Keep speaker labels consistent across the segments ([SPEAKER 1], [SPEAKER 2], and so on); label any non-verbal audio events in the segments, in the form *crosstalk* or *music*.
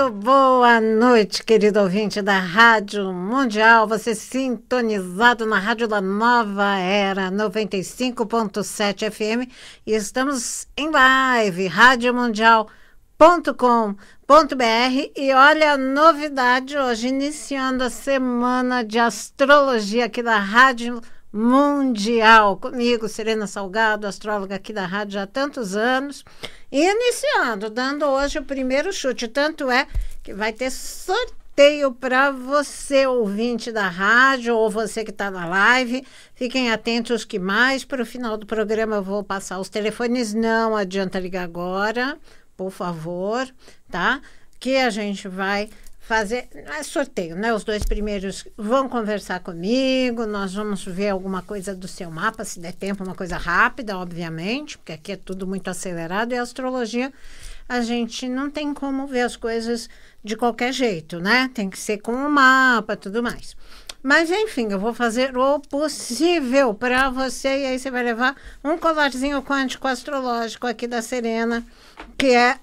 [SPEAKER 1] Muito boa noite, querido ouvinte da Rádio Mundial. Você sintonizado na Rádio da Nova Era 95.7 FM e estamos em live, radiomundial.com.br. E olha a novidade hoje, iniciando a semana de astrologia aqui da Rádio Mundial mundial. Comigo, Serena Salgado, astróloga aqui da rádio há tantos anos. iniciando, dando hoje o primeiro chute. Tanto é que vai ter sorteio para você, ouvinte da rádio, ou você que está na live. Fiquem atentos que mais para o final do programa eu vou passar os telefones. Não adianta ligar agora, por favor, tá? Que a gente vai fazer. Não é sorteio, né? Os dois primeiros vão conversar comigo, nós vamos ver alguma coisa do seu mapa, se der tempo, uma coisa rápida, obviamente, porque aqui é tudo muito acelerado e a astrologia a gente não tem como ver as coisas de qualquer jeito, né? Tem que ser com o mapa, tudo mais. Mas enfim, eu vou fazer o possível para você. E aí você vai levar um colarzinho quântico astrológico aqui da Serena, que é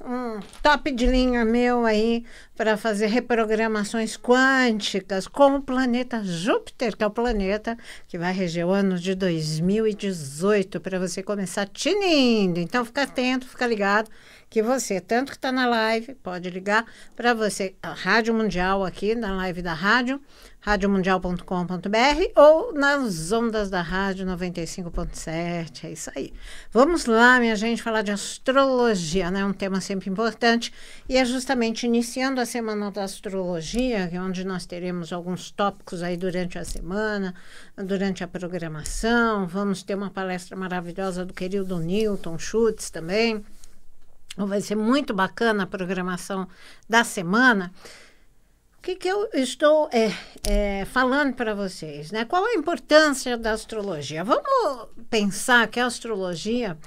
[SPEAKER 1] um top de linha meu aí para fazer reprogramações quânticas com o planeta Júpiter, que é o planeta que vai reger o ano de 2018 para você começar tinindo. Então fica atento, fica ligado que você, tanto que está na live, pode ligar para você, a Rádio Mundial aqui, na live da rádio, radiomundial.com.br ou nas ondas da rádio 95.7, é isso aí. Vamos lá, minha gente, falar de astrologia, né? Um tema sempre importante e é justamente iniciando a semana da astrologia, é onde nós teremos alguns tópicos aí durante a semana, durante a programação. Vamos ter uma palestra maravilhosa do querido Newton Schultz também então, vai ser muito bacana a programação da semana. O que, que eu estou é, é, falando para vocês? Né? Qual a importância da astrologia? Vamos pensar que a astrologia,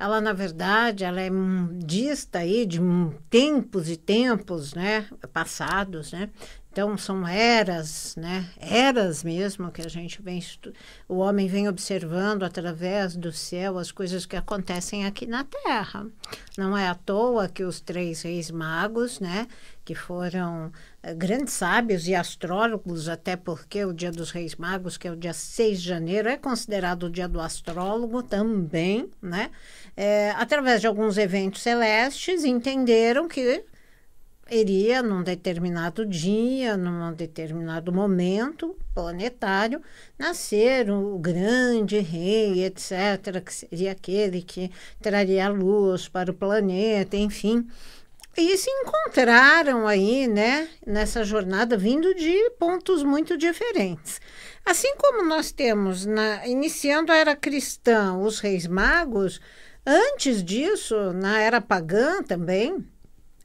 [SPEAKER 1] ela na verdade, ela é dista aí de tempos e tempos né, passados, né? Então são eras, né? Eras mesmo que a gente vem o homem vem observando através do céu as coisas que acontecem aqui na Terra. Não é à toa que os três reis magos, né, que foram eh, grandes sábios e astrólogos, até porque o Dia dos Reis Magos, que é o dia 6 de janeiro, é considerado o dia do astrólogo também, né? É, através de alguns eventos celestes, entenderam que iria num determinado dia, num determinado momento planetário, nascer o grande rei, etc., que seria aquele que traria luz para o planeta, enfim. E se encontraram aí, né, nessa jornada, vindo de pontos muito diferentes. Assim como nós temos, na, iniciando a era cristã, os reis magos, antes disso, na era pagã também,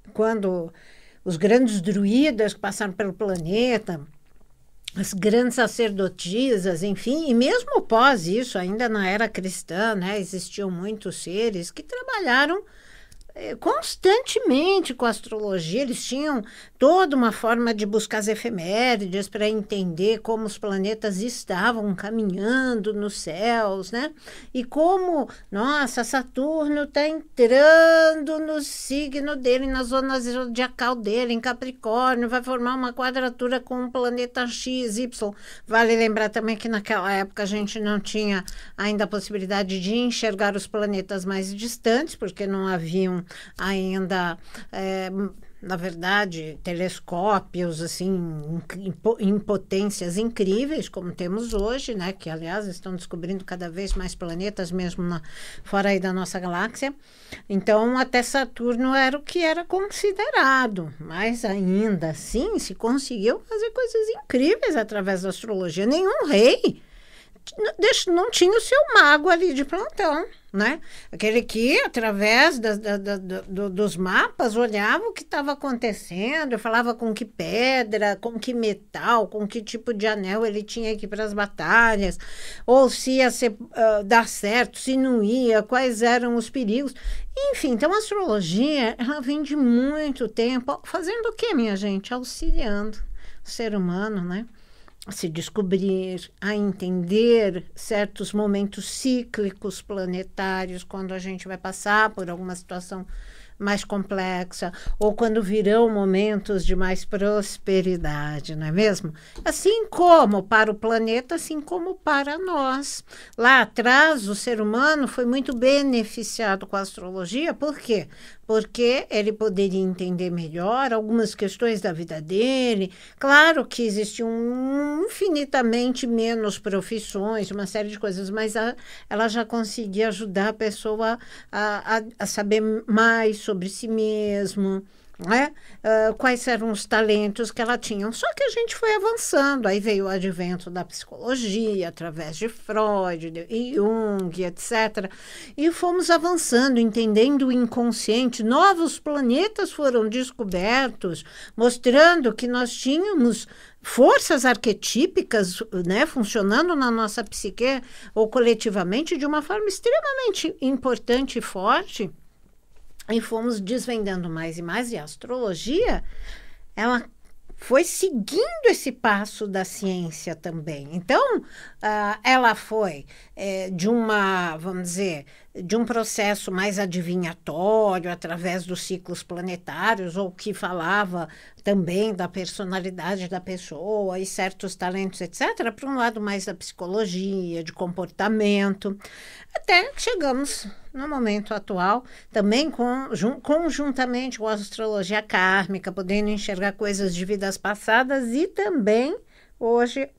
[SPEAKER 1] quando os grandes druidas que passaram pelo planeta, as grandes sacerdotisas, enfim, e mesmo após isso, ainda na era cristã, né, existiam muitos seres que trabalharam é, constantemente com a astrologia, eles tinham toda uma forma de buscar as efemérides para entender como os planetas estavam caminhando nos céus, né? E como, nossa, Saturno está entrando no signo dele, na zona zodiacal dele, em Capricórnio, vai formar uma quadratura com o planeta X, Y. Vale lembrar também que naquela época a gente não tinha ainda a possibilidade de enxergar os planetas mais distantes, porque não haviam ainda. É, na verdade, telescópios assim em potências incríveis como temos hoje, né? Que aliás estão descobrindo cada vez mais planetas mesmo na, fora aí da nossa galáxia. Então, até Saturno era o que era considerado, mas ainda assim se conseguiu fazer coisas incríveis através da astrologia. Nenhum rei não tinha o seu mago ali de plantão, né? Aquele que, através da, da, da, do, dos mapas, olhava o que estava acontecendo, falava com que pedra, com que metal, com que tipo de anel ele tinha que ir para as batalhas, ou se ia ser, uh, dar certo, se não ia, quais eram os perigos. Enfim, então a astrologia, ela vem de muito tempo, fazendo o quê, minha gente? Auxiliando o ser humano, né? se descobrir, a entender certos momentos cíclicos planetários, quando a gente vai passar por alguma situação mais complexa ou quando virão momentos de mais prosperidade, não é mesmo? Assim como para o planeta, assim como para nós. Lá atrás, o ser humano foi muito beneficiado com a astrologia, por quê? porque ele poderia entender melhor algumas questões da vida dele. Claro que existiam infinitamente menos profissões, uma série de coisas, mas a, ela já conseguia ajudar a pessoa a, a, a saber mais sobre si mesmo né? Uh, quais eram os talentos que ela tinha. Só que a gente foi avançando, aí veio o advento da psicologia, através de Freud, e Jung, etc. E fomos avançando, entendendo o inconsciente. Novos planetas foram descobertos, mostrando que nós tínhamos forças arquetípicas né, funcionando na nossa psique ou coletivamente de uma forma extremamente importante e forte e fomos desvendando mais e mais, e a astrologia ela foi seguindo esse passo da ciência também. Então, uh, ela foi é, de uma, vamos dizer, de um processo mais adivinhatório, através dos ciclos planetários, ou que falava também da personalidade da pessoa e certos talentos, etc., para um lado mais da psicologia, de comportamento, até chegamos no momento atual, também com, jun, conjuntamente com a astrologia kármica, podendo enxergar coisas de vidas passadas e também hoje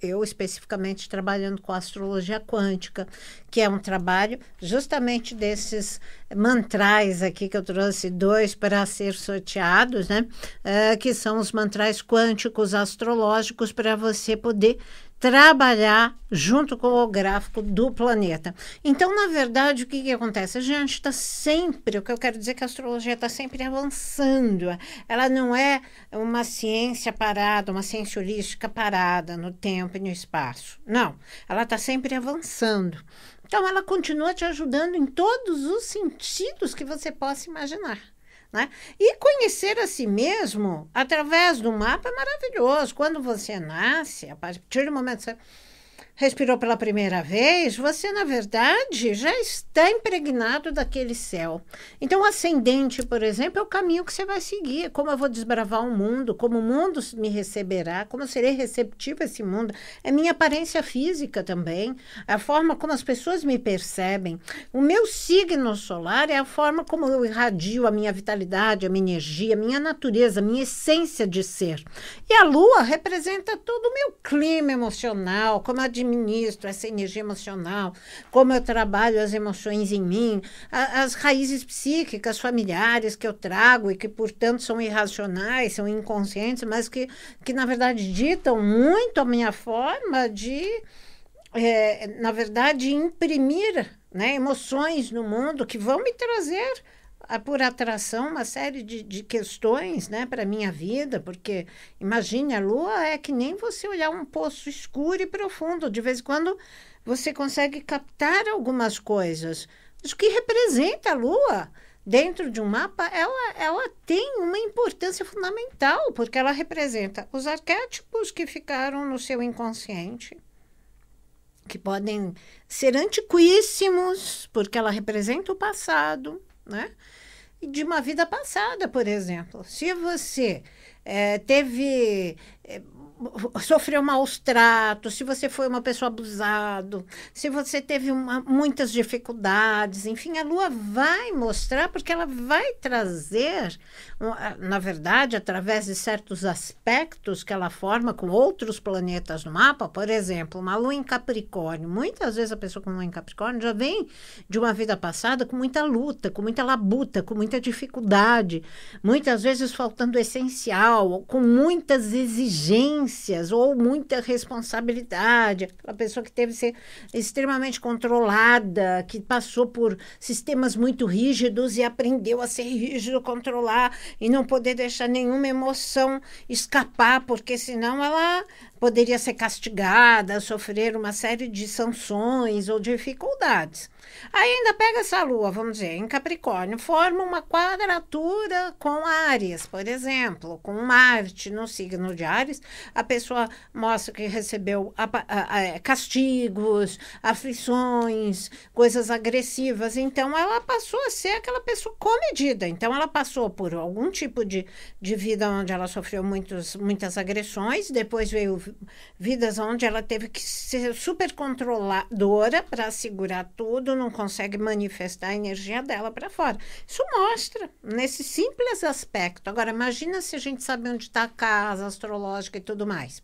[SPEAKER 1] eu especificamente trabalhando com a astrologia quântica, que é um trabalho justamente desses mantrais aqui que eu trouxe dois para ser sorteados, né? Ah, que são os mantrais quânticos astrológicos para você poder trabalhar junto com o gráfico do planeta. Então, na verdade, o que, que acontece? A gente está sempre, o que eu quero dizer é que a astrologia está sempre avançando. Ela não é uma ciência parada, uma ciência holística parada no tempo e no espaço. Não, ela está sempre avançando. Então, ela continua te ajudando em todos os sentidos que você possa imaginar. Né? E conhecer a si mesmo através do mapa é maravilhoso. Quando você nasce, a partir do momento que você respirou pela primeira vez, você, na verdade, já está impregnado daquele céu. Então, o ascendente, por exemplo, é o caminho que você vai seguir. Como eu vou desbravar o mundo, como o mundo me receberá, como eu serei receptivo a esse mundo. É minha aparência física também, a forma como as pessoas me percebem. O meu signo solar é a forma como eu irradio a minha vitalidade, a minha energia, a minha natureza, a minha essência de ser. E a lua representa todo o meu clima emocional, como a administro essa energia emocional, como eu trabalho as emoções em mim, a, as raízes psíquicas familiares que eu trago e que, portanto, são irracionais, são inconscientes, mas que, que na verdade, ditam muito a minha forma de, é, na verdade, imprimir né, emoções no mundo que vão me trazer por atração uma série de, de questões né, para a minha vida, porque imagine, a lua é que nem você olhar um poço escuro e profundo. De vez em quando você consegue captar algumas coisas. Mas o que representa a lua dentro de um mapa, ela, ela tem uma importância fundamental, porque ela representa os arquétipos que ficaram no seu inconsciente que podem ser antiquíssimos, porque ela representa o passado né? De uma vida passada, por exemplo. Se você é, teve eh, sofreu maus tratos, se você foi uma pessoa abusada, se você teve uma, muitas dificuldades, enfim, a lua vai mostrar porque ela vai trazer, na verdade, através de certos aspectos que ela forma com outros planetas no mapa, por exemplo, uma lua em Capricórnio, muitas vezes a pessoa com lua em Capricórnio já vem de uma vida passada com muita luta, com muita labuta, com muita dificuldade, muitas vezes faltando essencial, com muitas exigências ou muita responsabilidade, aquela pessoa que teve que ser extremamente controlada, que passou por sistemas muito rígidos e aprendeu a ser rígido, controlar e não poder deixar nenhuma emoção escapar, porque senão ela poderia ser castigada, sofrer uma série de sanções ou dificuldades. Aí ainda pega essa lua, vamos dizer, em Capricórnio, forma uma quadratura com Ares, por exemplo, com Marte no signo de Ares, a pessoa mostra que recebeu é, castigos, aflições, coisas agressivas. Então, ela passou a ser aquela pessoa comedida. Então, ela passou por algum tipo de, de vida onde ela sofreu muitos, muitas agressões, depois veio vidas onde ela teve que ser super controladora para segurar tudo, não consegue manifestar a energia dela para fora. Isso mostra nesse simples aspecto. Agora, imagina se a gente sabe onde está a casa astrológica e tudo mais.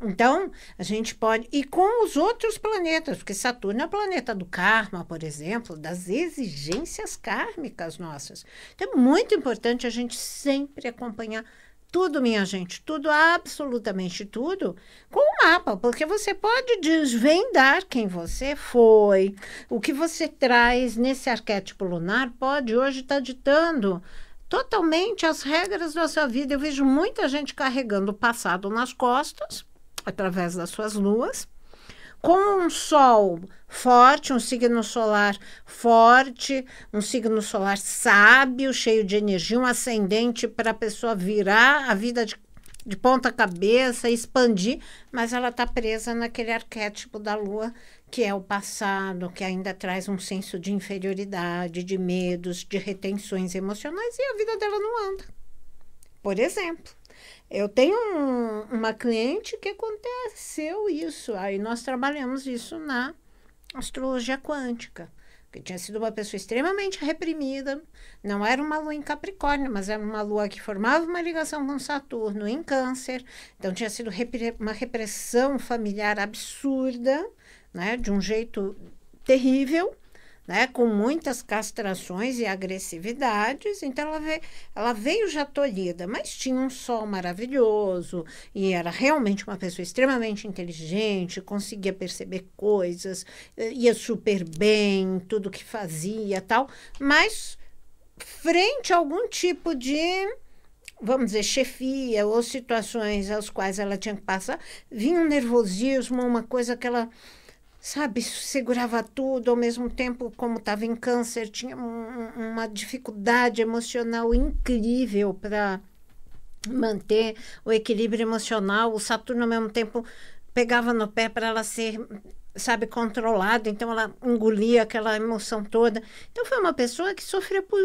[SPEAKER 1] Então, a gente pode. E com os outros planetas, porque Saturno é o planeta do karma, por exemplo, das exigências kármicas nossas. Então, é muito importante a gente sempre acompanhar tudo, minha gente, tudo, absolutamente tudo, com o mapa, porque você pode desvendar quem você foi, o que você traz nesse arquétipo lunar pode hoje estar tá ditando totalmente as regras da sua vida. Eu vejo muita gente carregando o passado nas costas, através das suas luas, com um sol forte, um signo solar forte, um signo solar sábio, cheio de energia, um ascendente para a pessoa virar a vida de, de ponta cabeça, expandir, mas ela está presa naquele arquétipo da lua que é o passado, que ainda traz um senso de inferioridade, de medos, de retenções emocionais e a vida dela não anda. Por exemplo, eu tenho um, uma cliente que aconteceu isso. Aí nós trabalhamos isso na astrologia quântica. Que tinha sido uma pessoa extremamente reprimida. Não era uma lua em Capricórnio, mas era uma lua que formava uma ligação com Saturno em Câncer. Então tinha sido repre uma repressão familiar absurda, né? De um jeito terrível né, com muitas castrações e agressividades, então ela veio, ela veio já tolhida, mas tinha um sol maravilhoso e era realmente uma pessoa extremamente inteligente, conseguia perceber coisas, eh, ia super bem, tudo que fazia tal, mas frente a algum tipo de vamos dizer, chefia ou situações às quais ela tinha que passar, vinha um nervosismo, uma coisa que ela sabe, segurava tudo, ao mesmo tempo, como estava em câncer, tinha um, uma dificuldade emocional incrível para manter o equilíbrio emocional. O Saturno, ao mesmo tempo, pegava no pé para ela ser sabe, controlada, então ela engolia aquela emoção toda. Então foi uma pessoa que sofreu por,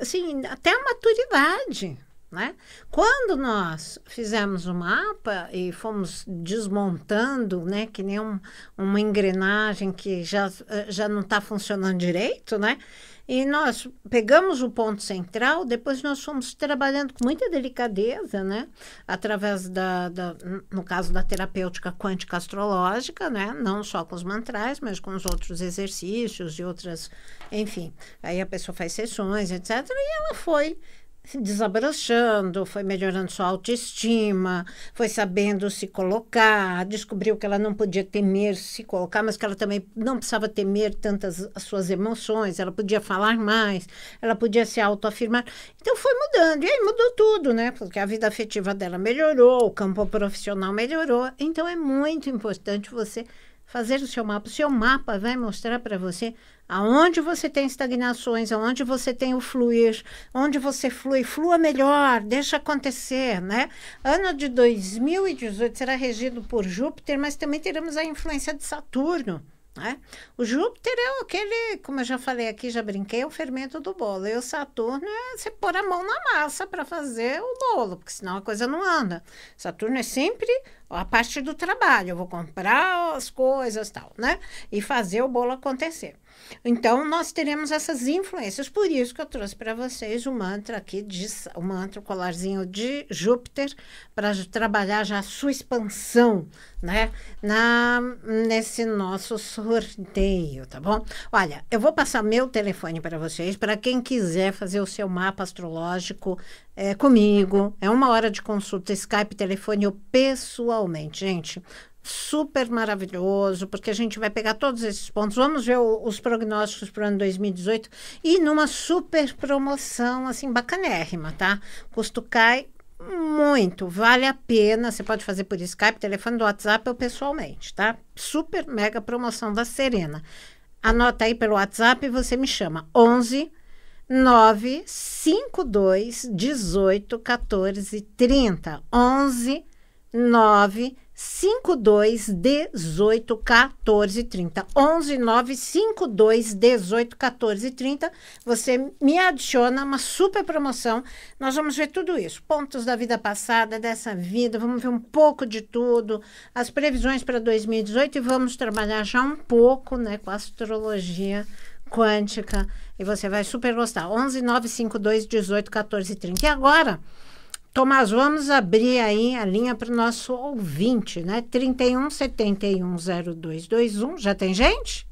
[SPEAKER 1] assim, até a maturidade. Né? Quando nós fizemos o mapa e fomos desmontando, né, que nem um, uma engrenagem que já, eh, já não está funcionando direito, né? E nós pegamos o ponto central, depois nós fomos trabalhando com muita delicadeza, né? Através da, da no caso da terapêutica quântica astrológica, né? Não só com os mantrais, mas com os outros exercícios e outras, enfim. Aí a pessoa faz sessões, etc. E ela foi desabrochando, foi melhorando sua autoestima, foi sabendo se colocar, descobriu que ela não podia temer se colocar, mas que ela também não precisava temer tantas as suas emoções, ela podia falar mais, ela podia se autoafirmar. Então foi mudando, e aí mudou tudo, né? Porque a vida afetiva dela melhorou, o campo profissional melhorou. Então é muito importante você fazer o seu mapa. O seu mapa vai mostrar para você aonde você tem estagnações, aonde você tem o fluir, onde você flui, flua melhor, deixa acontecer, né? Ano de 2018 será regido por Júpiter, mas também teremos a influência de Saturno. Né? O Júpiter é aquele, como eu já falei aqui, já brinquei, é o fermento do bolo. E o Saturno é você pôr a mão na massa para fazer o bolo, porque senão a coisa não anda. Saturno é sempre a parte do trabalho, eu vou comprar as coisas tal, né? E fazer o bolo acontecer. Então, nós teremos essas influências. Por isso que eu trouxe para vocês o mantra aqui, de, o mantra, o colarzinho de Júpiter, para trabalhar já a sua expansão, né? Na, nesse nosso sorteio, tá bom? Olha, eu vou passar meu telefone para vocês, para quem quiser fazer o seu mapa astrológico é, comigo. É uma hora de consulta, Skype, telefone ou pessoalmente. Gente, super maravilhoso, porque a gente vai pegar todos esses pontos. Vamos ver o, os prognósticos para o ano 2018 e numa super promoção, assim, bacanérrima, tá? Custo cai muito, vale a pena. Você pode fazer por Skype, telefone do WhatsApp ou pessoalmente, tá? Super mega promoção da Serena. Anota aí pelo WhatsApp e você me chama. 11 952 18 14 30. 11 9 52 18 14 52181430. 11952181430. Você me adiciona uma super promoção. Nós vamos ver tudo isso. Pontos da vida passada, dessa vida, vamos ver um pouco de tudo, as previsões para 2018 e vamos trabalhar já um pouco, né, com a astrologia quântica e você vai super gostar. 11 952 18 14 30. E agora, Tomás, vamos abrir aí a linha para o nosso ouvinte, né? 31 71 0221. Já tem gente?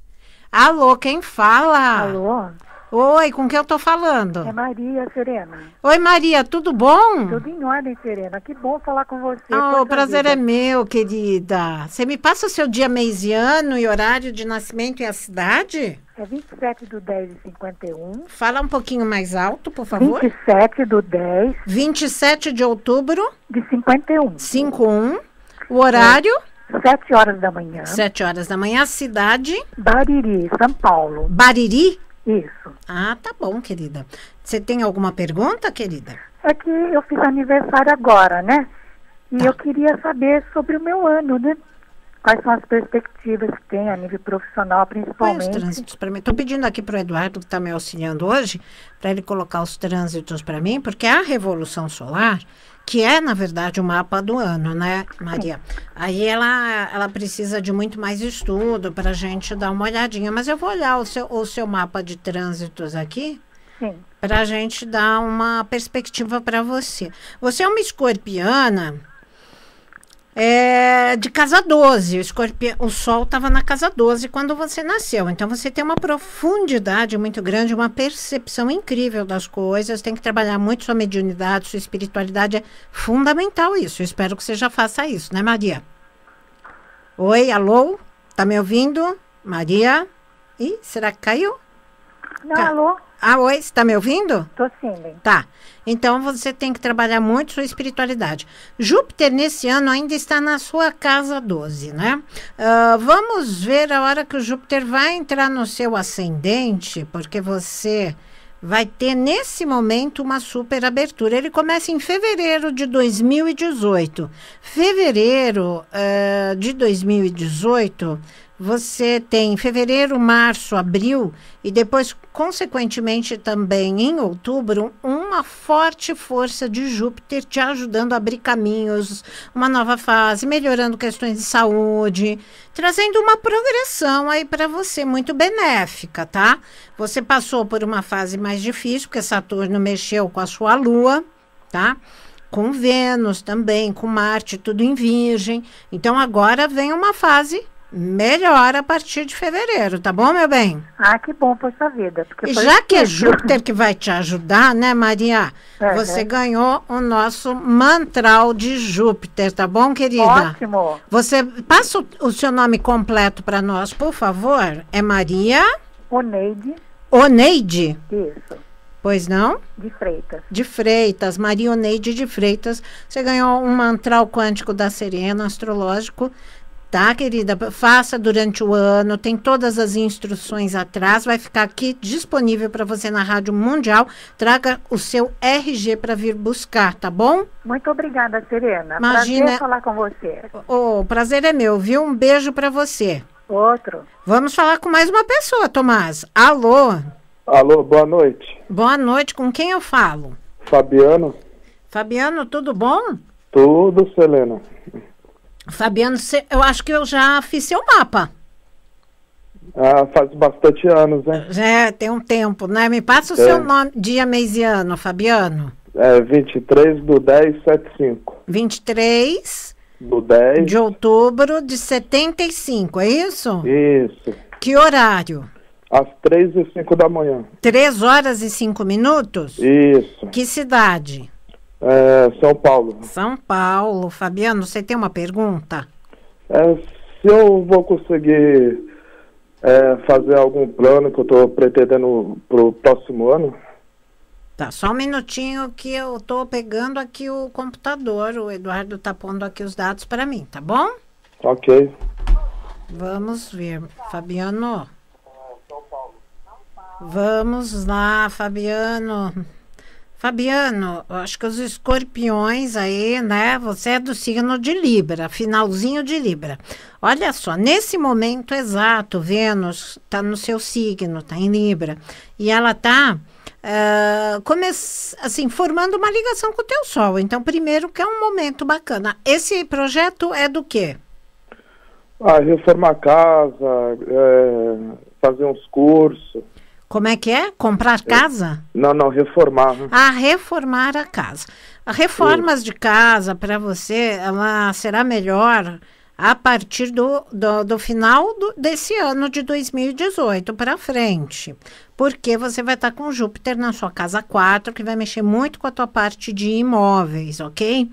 [SPEAKER 1] Alô, quem fala? Alô? Oi, com quem eu tô falando? É Maria Serena. Oi, Maria, tudo bom? Tudo em ordem, Serena. Que bom falar com você. Oh, o prazer vida. é meu, querida. Você me passa o seu dia, mês e ano e horário de nascimento e a cidade? É 27 do 10 e 51. Fala um pouquinho mais alto, por favor. 27 do 10. 27 de outubro. De 51. 51. O horário? É. 7 horas da manhã. 7 horas da manhã, cidade? Bariri, São Paulo. Bariri? Isso. Ah, tá bom, querida. Você tem alguma pergunta, querida? É que eu fiz aniversário agora, né? E tá. eu queria saber sobre o meu ano, né? Quais são as perspectivas que tem a nível profissional, principalmente? Quais os trânsitos para mim? Estou pedindo aqui para o Eduardo, que está me auxiliando hoje, para ele colocar os trânsitos para mim, porque a Revolução Solar que é, na verdade, o mapa do ano, né, Maria? Aí ela, ela precisa de muito mais estudo para a gente dar uma olhadinha. Mas eu vou olhar o seu, o seu mapa de trânsitos aqui para a gente dar uma perspectiva para você. Você é uma escorpiana é, de casa 12. O, escorpião, o Sol estava na casa 12 quando você nasceu. Então você tem uma profundidade muito grande, uma percepção incrível das coisas. Tem que trabalhar muito sua mediunidade, sua espiritualidade. É fundamental isso. Eu espero que você já faça isso, né, Maria? Oi, alô? Tá me ouvindo? Maria? Ih, será que caiu? Não, Ca... alô? Ah, oi, você está me ouvindo? Estou sim, bem. Tá. Então você tem que trabalhar muito sua espiritualidade. Júpiter, nesse ano, ainda está na sua casa 12, né? Uh, vamos ver a hora que o Júpiter vai entrar no seu ascendente, porque você vai ter nesse momento uma super abertura. Ele começa em fevereiro de 2018. Fevereiro uh, de 2018 você tem fevereiro, março, abril e depois, consequentemente, também em outubro, uma forte força de Júpiter te ajudando a abrir caminhos, uma nova fase, melhorando questões de saúde, trazendo uma progressão aí para você muito benéfica, tá? Você passou por uma fase mais difícil, porque Saturno mexeu com a sua lua, tá? Com Vênus também, com Marte, tudo em Virgem. Então agora vem uma fase melhora a partir de fevereiro, tá bom, meu bem? Ah, que bom por sua vida. e já que é Júpiter que vai te ajudar, né, Maria? É, é. você é. ganhou o nosso mantral de Júpiter, tá bom, querida? Ótimo. Você passa o, o seu nome completo para nós, por favor. É Maria? Oneide. Oneide? Isso. Pois não? De Freitas. De Freitas, Maria Oneide de Freitas. Você ganhou um mantral quântico da Serena, astrológico, Tá, querida? Faça durante o ano, tem todas as instruções atrás, vai ficar aqui disponível para você na Rádio Mundial. Traga o seu RG para vir buscar, tá bom? Muito obrigada, Serena. Imagina... Prazer falar com você. O oh, prazer é meu, viu? Um beijo para você. Outro. Vamos falar com mais uma pessoa, Tomás. Alô? Alô, boa noite. Boa noite, com quem eu falo? Fabiano. Fabiano, tudo bom? Tudo, Selena. Fabiano, eu acho que eu já fiz seu mapa. Ah, faz bastante anos, né? É, tem um tempo, né? Me passa o é. seu nome, dia, mês e ano, Fabiano. É 23 do 10, 75. 23 do 10 de outubro de 75, é isso? Isso. Que horário? Às 3 e 5 da manhã. 3 horas e 5 minutos? Isso. Que cidade? É, São Paulo. São Paulo. Fabiano, você tem uma pergunta? É, se eu vou conseguir é, fazer algum plano que eu estou pretendendo para o próximo ano. Tá, só um minutinho que eu estou pegando aqui o computador. O Eduardo está pondo aqui os dados para mim, tá bom? Ok. Vamos ver, Fabiano. Vamos lá, Fabiano. Fabiano, acho que os escorpiões aí, né? Você é do signo de Libra, finalzinho de Libra. Olha só, nesse momento exato, Vênus está no seu signo, está em Libra, e ela está uh, assim, formando uma ligação com o teu Sol. Então, primeiro que é um momento bacana. Esse projeto é do quê? Ah, reformar a casa, é, fazer uns cursos. Como é que é? Comprar é. casa? Não, não, reformar. Ah, reformar a casa. Reformas Sim. de casa para você ela será melhor a partir do, do, do final do, desse ano de 2018 para frente. Porque você vai estar tá com Júpiter na sua casa 4, que vai mexer muito com a tua parte de imóveis, ok?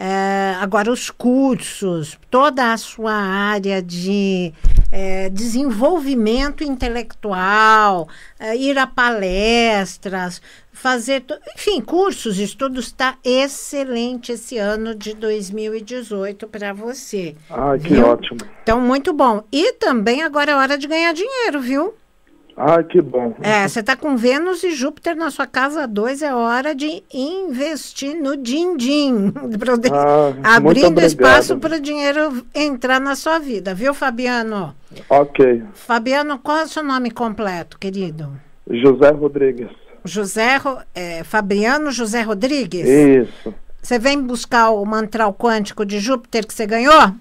[SPEAKER 1] É, agora, os cursos, toda a sua área de é, desenvolvimento intelectual, é, ir a palestras, fazer, enfim, cursos, estudos está excelente esse ano de 2018 para você. Ah, que viu? ótimo. Então, muito bom. E também agora é hora de ganhar dinheiro, viu? Ah, que bom. É, você está com Vênus e Júpiter na sua casa 2, é hora de investir no din-din. *laughs* Ah, abrindo espaço para o dinheiro entrar na sua vida, viu, Fabiano? Ok. Fabiano, qual é o seu nome completo, querido? José Rodrigues. José, é, Fabiano José Rodrigues? Isso. Você vem buscar o mantral quântico de Júpiter que você ganhou?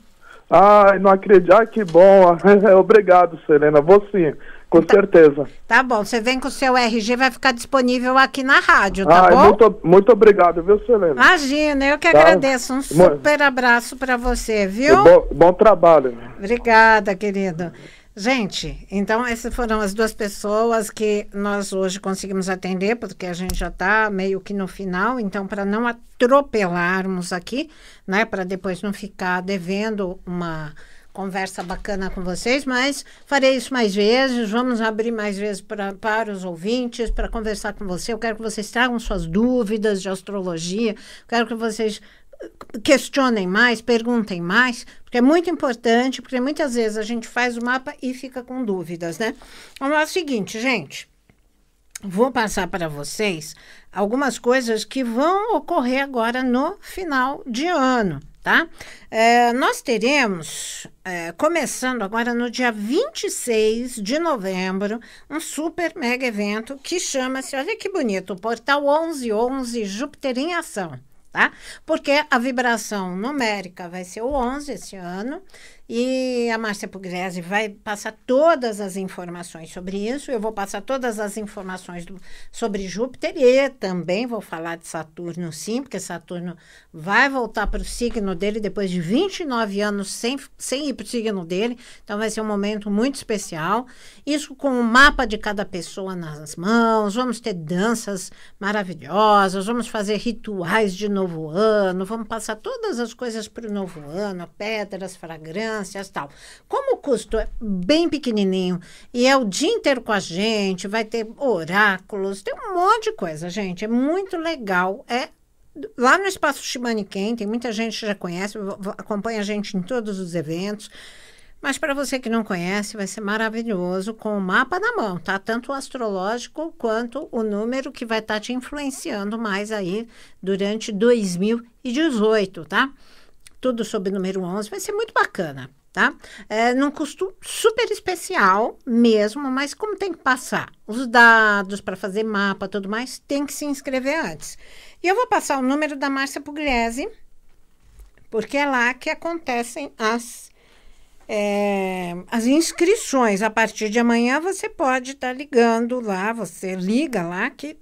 [SPEAKER 1] Ai, não acredito. Ai, que bom. *laughs* Obrigado, Selena. Vou sim, com tá, certeza. Tá bom, você vem com o seu RG, vai ficar disponível aqui na rádio, tá Ai, bom? Muito, muito obrigado, viu, Selena? Imagina, eu que tá? agradeço. Um super abraço para você, viu? Bom, bom trabalho. Obrigada, querido. Gente, então essas foram as duas pessoas que nós hoje conseguimos atender, porque a gente já está meio que no final, então para não atropelarmos aqui, né, para depois não ficar devendo uma conversa bacana com vocês, mas farei isso mais vezes, vamos abrir mais vezes pra, para os ouvintes, para conversar com você. Eu quero que vocês tragam suas dúvidas de astrologia, quero que vocês questionem mais, perguntem mais, porque é muito importante, porque muitas vezes a gente faz o mapa e fica com dúvidas, né? Vamos lá, é o seguinte, gente. Vou passar para vocês algumas coisas que vão ocorrer agora no final de ano, tá? É, nós teremos, é, começando agora no dia 26 de novembro, um super mega evento que chama-se, olha que bonito, o Portal 1111 Júpiter em Ação tá? Porque a vibração numérica vai ser o 11 esse ano e a Márcia Pugliese vai passar todas as informações sobre isso. Eu vou passar todas as informações do, sobre Júpiter e também vou falar de Saturno, sim, porque Saturno vai voltar para o signo dele depois de 29 anos sem, sem ir para o signo dele. Então vai ser um momento muito especial. Isso com o mapa de cada pessoa nas mãos. Vamos ter danças maravilhosas, vamos fazer rituais de novo ano, vamos passar todas as coisas para o novo ano, pedras, fragrâncias substâncias tal. Como o custo é bem pequenininho e é o dia inteiro com a gente, vai ter oráculos, tem um monte de coisa, gente. É muito legal. É lá no Espaço quem tem muita gente que já conhece, acompanha a gente em todos os eventos. Mas para você que não conhece, vai ser maravilhoso com o mapa na mão, tá? Tanto o astrológico quanto o número que vai estar tá te influenciando mais aí durante 2018, tá? tudo sobre o número 11, vai ser muito bacana, tá? É num custo super especial mesmo, mas como tem que passar os dados para fazer mapa, tudo mais, tem que se inscrever antes. E eu vou passar o número da Márcia Pugliese, porque é lá que acontecem as é, as inscrições. A partir de amanhã você pode estar tá ligando lá, você liga lá que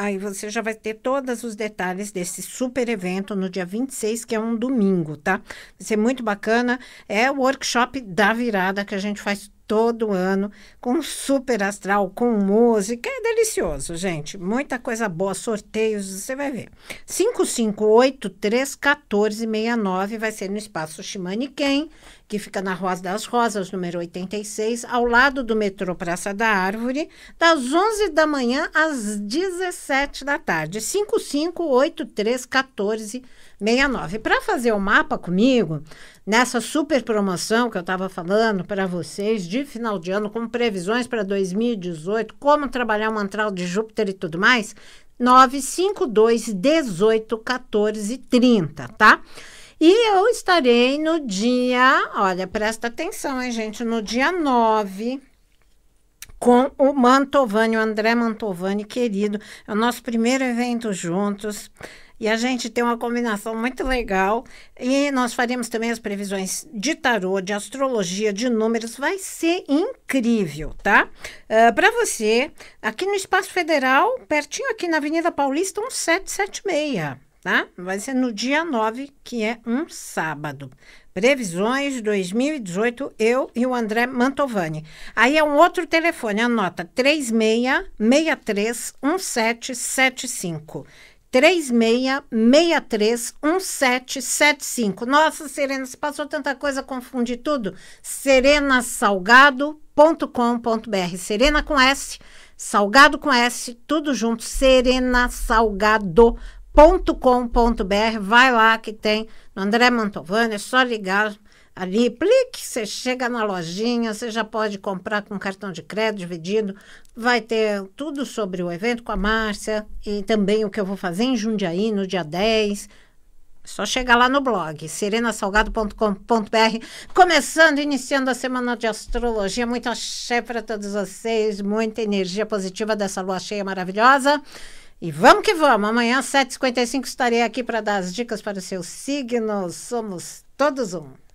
[SPEAKER 1] Aí você já vai ter todos os detalhes desse super evento no dia 26, que é um domingo, tá? Vai ser muito bacana. É o workshop da virada que a gente faz todo ano, com super astral, com música. É delicioso, gente. Muita coisa boa, sorteios, você vai ver. 558-314-69 vai ser no Espaço Shimaniken, que fica na Rua das Rosas, número 86, ao lado do metrô Praça da Árvore, das 11 da manhã às 17 da tarde. 558 558314 69. Para fazer o mapa comigo, nessa super promoção que eu estava falando para vocês de final de ano, com previsões para 2018, como trabalhar o antral de Júpiter e tudo mais, 952 18 14 30, tá? E eu estarei no dia, olha, presta atenção, hein, gente, no dia 9 com o Mantovani, o André Mantovani, querido. É o nosso primeiro evento juntos e a gente tem uma combinação muito legal. E nós faremos também as previsões de tarô, de astrologia, de números. Vai ser incrível, tá? Uh, ah, Para você, aqui no Espaço Federal, pertinho aqui na Avenida Paulista, 1776. Tá? Vai ser no dia 9, que é um sábado. Previsões 2018, eu e o André Mantovani. Aí é um outro telefone, anota 36631775. 36631775. Nossa, Serena, se passou tanta coisa, confundi tudo. serenasalgado.com.br. Serena com S, Salgado com S, tudo junto, serenasalgado.com.br. Vai lá que tem no André Mantovani, é só ligar ali, clique, você chega na lojinha, você já pode comprar com cartão de crédito dividido. Vai ter tudo sobre o evento com a Márcia e também o que eu vou fazer em Jundiaí no dia 10. Só chega lá no blog, serenasalgado.com.br. Começando, iniciando a semana de astrologia. Muito axé para todos vocês, muita energia positiva dessa lua cheia maravilhosa. E vamos que vamos! Amanhã, 7h55, estarei aqui para dar as dicas para o seu signo. Somos todos um.